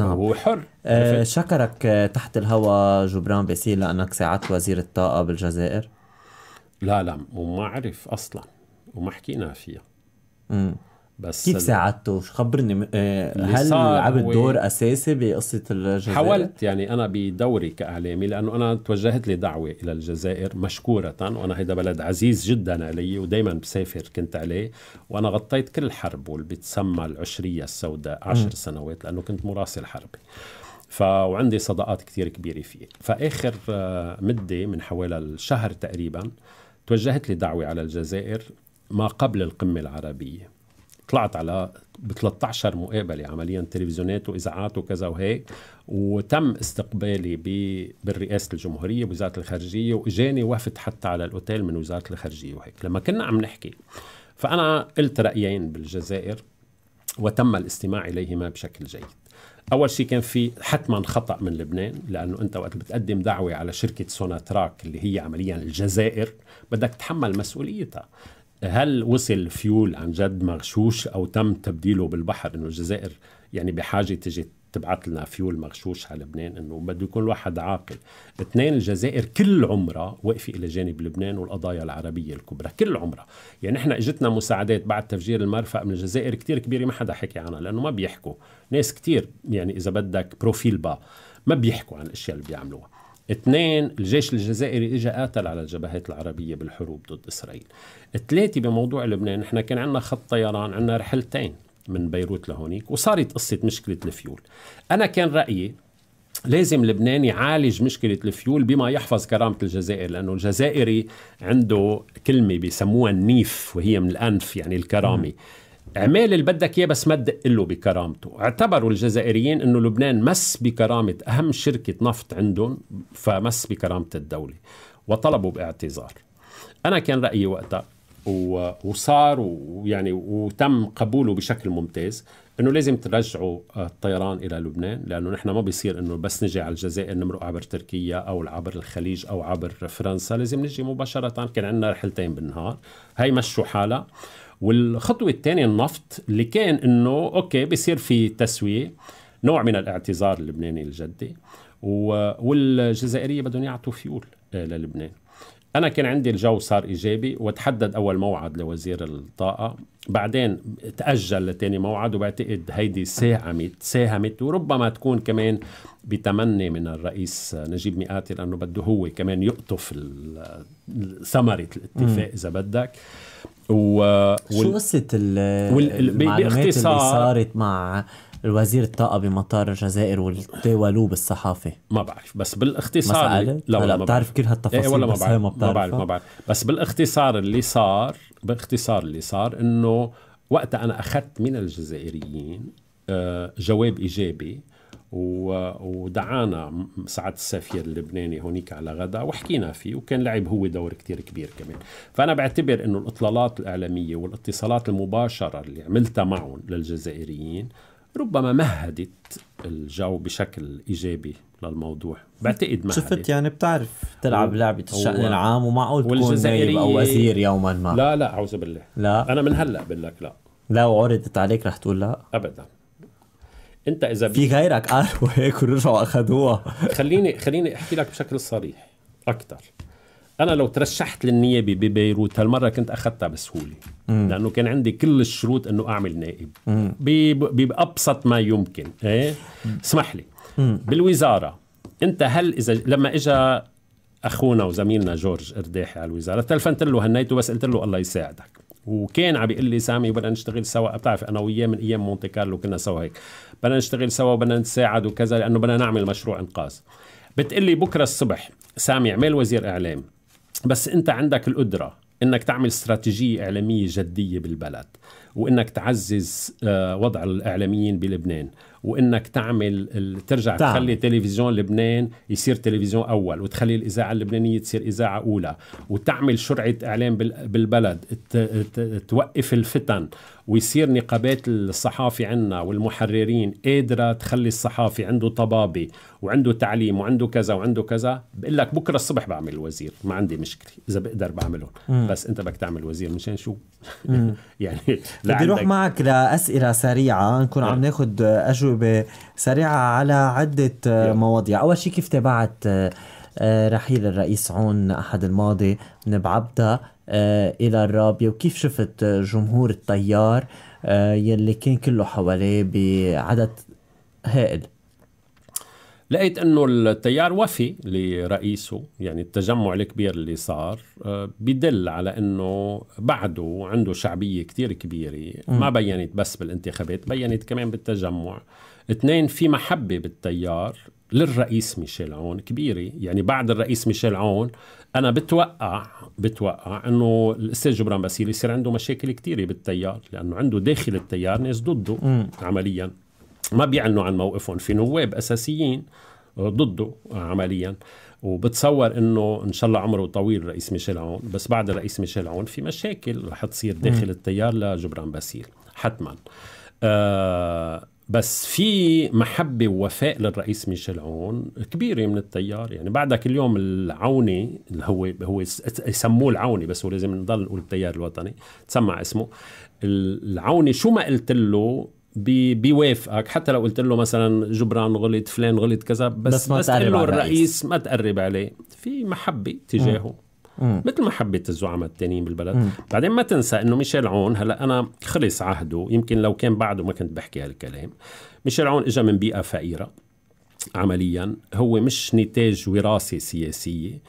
نعم وحر آه شكرك آه، تحت الهوى جبران باسيل لانك ساعدت وزير الطاقه بالجزائر لا لا وما عرف اصلا وما حكينا فيها امم بس كيف ساعدته؟ خبرني آه، هل لعبت دور اساسي بقصه الجزائر؟ حاولت يعني انا بدوري كاعلامي لانه انا توجهت لي دعوه الى الجزائر مشكوره وانا هيدا بلد عزيز جدا علي ودائما بسافر كنت عليه وانا غطيت كل حرب واللي بتسمى العشريه السوداء 10 سنوات لانه كنت مراسل حربي ف وعندي صداقات كثير كبيره فيه فاخر آه، مده من حوالي الشهر تقريبا توجهت لي دعوه على الجزائر ما قبل القمه العربيه طلعت على ب 13 مقابله عمليا تلفزيونات واذاعات وكذا وهيك وتم استقبالي بالرئاسه الجمهوريه بوزاره الخارجيه واجاني وفد حتى على الاوتيل من وزاره الخارجيه وهيك لما كنا عم نحكي فانا قلت رايين بالجزائر وتم الاستماع اليهما بشكل جيد اول شيء كان في حتما خطا من لبنان لانه انت وقت بتقدم دعوه على شركه سوناتراك اللي هي عمليا الجزائر بدك تحمل مسؤوليتها هل وصل فيول عن جد مغشوش او تم تبديله بالبحر انه الجزائر يعني بحاجه تجي تبعث لنا فيول مغشوش على لبنان انه بده يكون الواحد عاقل اثنين الجزائر كل عمرها وقفة الى جانب لبنان والقضايا العربيه الكبرى كل عمرها يعني نحن اجتنا مساعدات بعد تفجير المرفأ من الجزائر كثير كبيره ما حدا حكي عنها لانه ما بيحكوا ناس كثير يعني اذا بدك بروفيل با ما بيحكوا عن الاشياء اللي بيعملوها اثنين الجيش الجزائري اجى قاتل على الجبهات العربية بالحروب ضد إسرائيل ثلاثة بموضوع لبنان نحن كان عندنا خط طيران عندنا رحلتين من بيروت لهونيك وصارت قصة مشكلة الفيول أنا كان رأيي لازم لبنان يعالج مشكلة الفيول بما يحفظ كرامة الجزائر لأنه الجزائري عنده كلمة بيسموها النيف وهي من الأنف يعني الكرامة اعمال اللي بدك اياه بس ما تدق له بكرامته، اعتبروا الجزائريين انه لبنان مس بكرامه اهم شركه نفط عندهم فمس بكرامه الدوله وطلبوا باعتذار. انا كان رايي وقتها وصار ويعني وتم قبوله بشكل ممتاز انه لازم ترجعوا الطيران الى لبنان لانه نحن ما بيصير انه بس نجي على الجزائر نمرق عبر تركيا او عبر الخليج او عبر فرنسا لازم نجي مباشره كان عندنا رحلتين بالنهار هي مشوا حالها والخطوه الثانيه النفط اللي كان انه اوكي بصير في تسويه نوع من الاعتذار اللبناني الجدي والجزائريه بدهم يعطوا فيول آه، للبنان انا كان عندي الجو صار ايجابي وتحدد اول موعد لوزير الطاقه بعدين تاجل لثاني موعد وبعتقد هيدي ساهمت ساهمت وربما تكون كمان بتمني من الرئيس نجيب مئاتي لانه بده هو كمان يقطف ثمره الاتفاق اذا بدك و شو قصة المعلومات اللي صارت مع الوزير الطاقة بمطار الجزائر والتوالوا بالصحافة ما بعرف بس بالاختصار ما سألت؟ لا ما بتعرف كل هالتفاصيل إيه ولا ما بعرف ما, ما بعرف ما بعرف بس بالاختصار اللي صار باختصار اللي صار انه وقتها انا اخذت من الجزائريين آه، جواب ايجابي ودعانا سعد السفير اللبناني هونيك على غدا وحكينا فيه وكان لعب هو دور كتير كبير كمان فأنا بعتبر أنه الإطلالات الإعلامية والاتصالات المباشرة اللي عملتها معهم للجزائريين ربما مهدت الجو بشكل ايجابي للموضوع بعتقد ما شفت يعني بتعرف تلعب لعبه الشان العام ومعقول تكون نايب او وزير يوما ما لا لا اعوذ بالله لا انا من هلا بقول لك لا لو عرضت عليك رح تقول لا ابدا انت اذا في غيرك قالوا هيك ورجعوا اخذوها خليني خليني احكي لك بشكل صريح اكثر انا لو ترشحت للنيابه ببيروت هالمره كنت اخذتها بسهوله مم. لانه كان عندي كل الشروط انه اعمل نائب بابسط ما يمكن ايه اسمح لي مم. بالوزاره انت هل اذا لما اجى اخونا وزميلنا جورج ارداحي على الوزاره تلفنت له هنيته بس قلت له الله يساعدك وكان عم بيقول لي سامي بدنا نشتغل سوا بتعرف انا وياه من ايام مونتي كارلو كنا سوا هيك بدنا نشتغل سوا وبدنا نتساعد وكذا لانه بدنا نعمل مشروع انقاذ بتقول لي بكره الصبح سامي اعمل وزير اعلام بس انت عندك القدره انك تعمل استراتيجيه اعلاميه جديه بالبلد وانك تعزز آه، وضع الاعلاميين بلبنان وانك تعمل ترجع طعم. تخلي تلفزيون لبنان يصير تلفزيون اول وتخلي الاذاعه اللبنانيه تصير اذاعه اولى وتعمل شرعه اعلام بالبلد توقف الفتن ويصير نقابات الصحافي عندنا والمحررين قادرة تخلي الصحافي عنده طبابة وعنده تعليم وعنده كذا وعنده كذا بقول لك بكرة الصبح بعمل وزير ما عندي مشكلة إذا بقدر بعملهم بس أنت بدك تعمل وزير مشان شو يعني بدي أروح معك لأسئلة سريعة نكون عم نعم. ناخذ أجوبة تجربه سريعه على عده مواضيع اول شيء كيف تابعت آه، آه، رحيل الرئيس عون احد الماضي من بعبدا آه، الى الرابيه وكيف شفت جمهور التيار يلي كان كله حواليه بعدد هائل لقيت انه التيار وفي لرئيسه يعني التجمع الكبير اللي صار آه، بدل على انه بعده عنده شعبيه كتير كبيره ما بينت بس بالانتخابات بينت كمان بالتجمع اثنين في محبه بالتيار للرئيس ميشيل عون كبيره يعني بعد الرئيس ميشيل عون انا بتوقع بتوقع انه الاستاذ جبران باسيل يصير عنده مشاكل كثيره بالتيار لانه عنده داخل التيار ناس ضده عمليا ما بيعلنوا عن موقفهم في نواب اساسيين ضده عمليا وبتصور انه ان شاء الله عمره طويل رئيس ميشيل عون بس بعد رئيس ميشيل عون في مشاكل رح تصير داخل التيار لجبران باسيل حتما آه بس في محبة ووفاء للرئيس ميشيل عون كبيرة من التيار يعني بعدك اليوم العوني اللي هو هو يسموه العوني بس هو لازم نضل نقول التيار الوطني تسمع اسمه العوني شو ما قلت له بيوافقك حتى لو قلت له مثلا جبران غلط فلان غلط كذا بس بس, ما بس تقول له الرئيس ما تقرب عليه في محبه تجاهه مثل محبة الزعماء التانيين بالبلد مم. بعدين ما تنسى انه ميشيل عون هلا انا خلص عهده يمكن لو كان بعده ما كنت بحكي هالكلام ميشيل عون اجى من بيئة فقيرة عمليا هو مش نتاج وراثة سياسية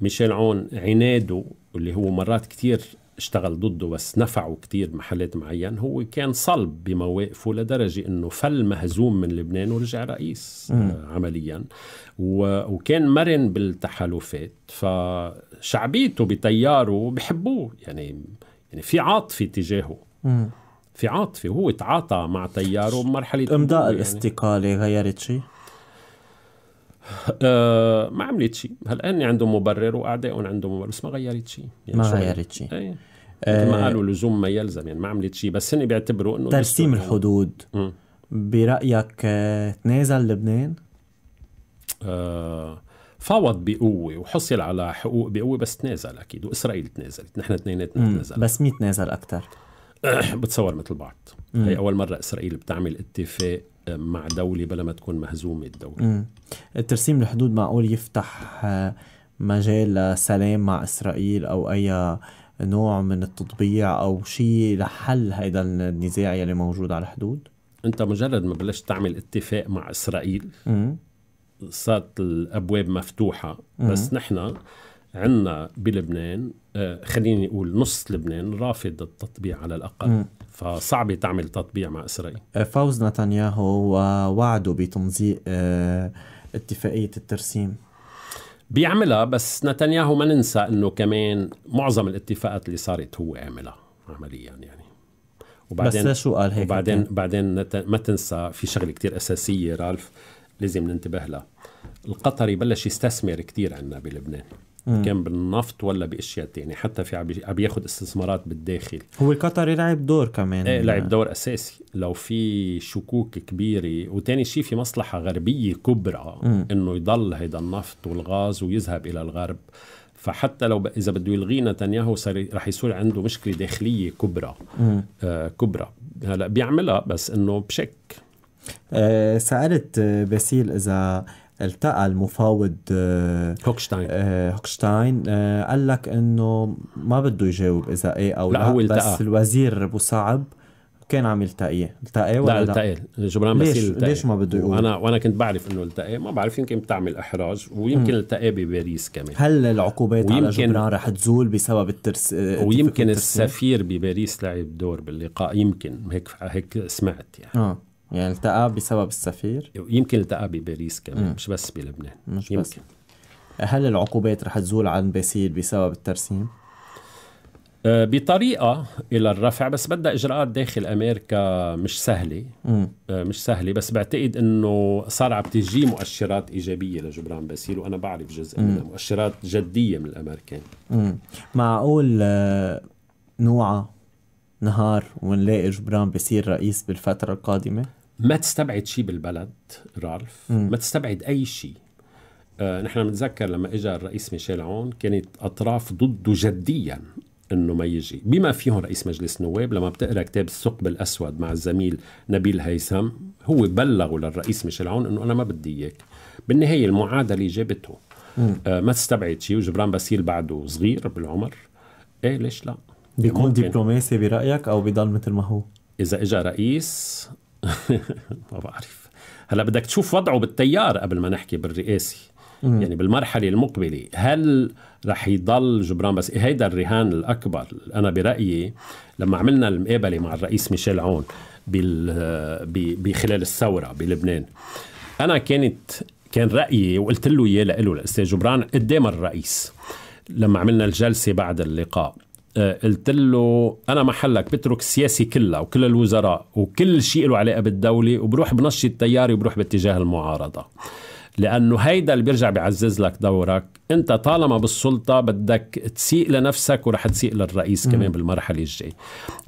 ميشيل عون عناده اللي هو مرات كتير اشتغل ضده بس نفعه كتير بمحلات معين هو كان صلب بمواقفه لدرجة انه فل مهزوم من لبنان ورجع رئيس آه عمليا وكان مرن بالتحالفات فشعبيته بتياره بحبوه يعني يعني في عاطفة تجاهه مم. في عاطفة هو تعاطى مع تياره بمرحلة امضاء يعني. الاستقالة يعني. غيرت شيء؟ آه ما عملت شيء هلا اني عندهم مبرر واعدائهم عندهم مبرر بس ما غيرت شيء يعني ما غيرت شيء ايه. مثل ما آه، قالوا لزوم ما يلزم يعني ما عملت شيء بس هن بيعتبروا انه ترسيم الحدود برايك آه، تنازل لبنان؟ آه فاوض بقوه وحصل على حقوق بقوه بس تنازل اكيد واسرائيل تنازلت نحن اثنيناتنا تنازلنا بس مين تنازل اكثر؟ بتصور مثل بعض هي اول مره اسرائيل بتعمل اتفاق مع دولة بلا ما تكون مهزومة الدولة مم. الترسيم الحدود معقول يفتح آه، مجال لسلام مع إسرائيل أو أي نوع من التطبيع أو شيء لحل هذا النزاع يلي موجود على الحدود؟ أنت مجرد ما بلشت تعمل اتفاق مع إسرائيل مم. صارت الأبواب مفتوحة مم. بس نحن عندنا بلبنان آه، خليني أقول نص لبنان رافض التطبيع على الأقل مم. فصعب تعمل تطبيع مع اسرائيل آه، فوز نتنياهو ووعده بتمزيق آه، اتفاقيه الترسيم بيعملها بس نتنياهو ما ننسى انه كمان معظم الاتفاقات اللي صارت هو عاملها عمليا يعني وبعدين بس شو قال هيك وبعدين هيك. بعدين ما تنسى في شغله كتير اساسيه رالف لازم ننتبه لها القطري بلش يستثمر كتير عندنا بلبنان مم. كان بالنفط ولا باشياء ثانيه حتى في عم ياخذ استثمارات بالداخل هو القطري لعب دور كمان ايه لعب دور اساسي لو في شكوك كبيره وتاني شيء في مصلحه غربيه كبرى مم. انه يضل هذا النفط والغاز ويذهب الى الغرب فحتى لو ب... اذا بده يلغيه نتنياهو صار رح يصير عنده مشكله داخليه كبرى آه كبرى هلا بيعملها بس انه بشك آه سالت باسيل اذا التقى المفاوض آه، هوكشتاين آه، هوكشتاين آه، قال لك انه ما بده يجاوب اذا ايه او لا, لا هو التقى. بس الوزير ابو صعب كان عم يلتقيه التقى ولا لا التقى جبران باسيل ليش التقى. ليش ما بده يقول وانا وانا كنت بعرف انه التقى ما بعرف يمكن بتعمل احراج ويمكن التقى بباريس كمان هل العقوبات ويمكن... على جبران رح تزول بسبب الترس ويمكن الترسمين. السفير بباريس لعب دور باللقاء يمكن هيك هيك سمعت يعني اه يعني التقى بسبب السفير يمكن التقى بباريس كمان مم. مش بس بلبنان مش يمكن. بس هل العقوبات رح تزول عن باسيل بسبب الترسيم؟ آه، بطريقة إلى الرفع بس بدها إجراءات داخل أمريكا مش سهلة مم. آه، مش سهلة بس بعتقد أنه صار عم تجي مؤشرات إيجابية لجبران باسيل وأنا بعرف جزء منها مؤشرات جدية من الأمريكان معقول آه، نوعة نهار ونلاقي جبران باسيل رئيس بالفترة القادمة؟ ما تستبعد شيء بالبلد رالف م. ما تستبعد اي شيء آه نحن بنتذكر لما اجى الرئيس ميشيل عون كانت اطراف ضده جديا انه ما يجي بما فيهم رئيس مجلس النواب لما بتقرا كتاب الثقب الاسود مع الزميل نبيل هيثم هو بلغوا للرئيس ميشيل عون انه انا ما بدي اياك بالنهايه المعادله جابته آه ما تستبعد شيء وجبران باسيل بعده صغير بالعمر ايه ليش لا بيكون دبلوماسي برايك او بضل مثل ما هو اذا اجى رئيس ما بعرف هلا بدك تشوف وضعه بالتيار قبل ما نحكي بالرئاسي مم. يعني بالمرحله المقبله هل رح يضل جبران بس هيدا الرهان الاكبر انا برايي لما عملنا المقابله مع الرئيس ميشيل عون بال بخلال الثوره بلبنان انا كانت كان رايي وقلت له اياه له للاستاذ جبران قدام الرئيس لما عملنا الجلسه بعد اللقاء آه، قلت له انا محلك بترك السياسي كلها وكل الوزراء وكل شيء له علاقه بالدوله وبروح بنشط تياري وبروح باتجاه المعارضه لانه هيدا اللي بيرجع بيعزز لك دورك انت طالما بالسلطه بدك تسيء لنفسك ورح تسيء للرئيس كمان بالمرحله الجايه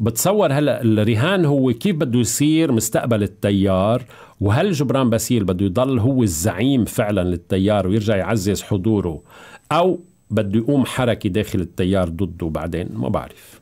بتصور هلا الرهان هو كيف بده يصير مستقبل التيار وهل جبران باسيل بده يضل هو الزعيم فعلا للتيار ويرجع يعزز حضوره او بده يقوم حركة داخل التيار ضده بعدين ما بعرف